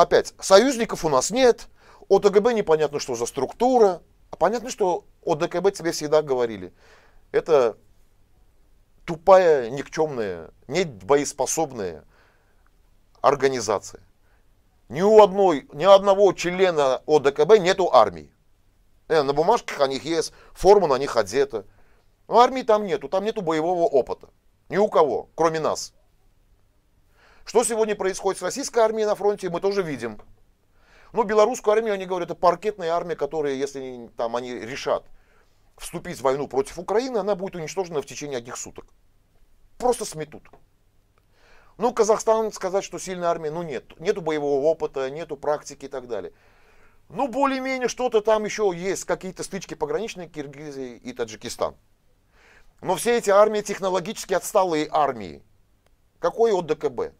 Опять, союзников у нас нет, ОДКБ непонятно, что за структура. А понятно, что ОДКБ тебе всегда говорили. Это тупая, никчемная, не боеспособная организация. Ни у одной, ни одного члена ОДКБ нету армии. Э, на бумажках у них есть, форма на них одета. Но армии там нету, там нету боевого опыта. Ни у кого, кроме нас. Что сегодня происходит с российской армией на фронте, мы тоже видим. Но ну, белорусскую армию, они говорят, это паркетная армия, которая, если там они решат вступить в войну против Украины, она будет уничтожена в течение одних суток. Просто сметут. Ну, Казахстан сказать, что сильная армия, ну нет. Нету боевого опыта, нету практики и так далее. Ну, более-менее что-то там еще есть, какие-то стычки пограничные Киргизии и Таджикистан. Но все эти армии технологически отсталые армии. Какой от ДКБ?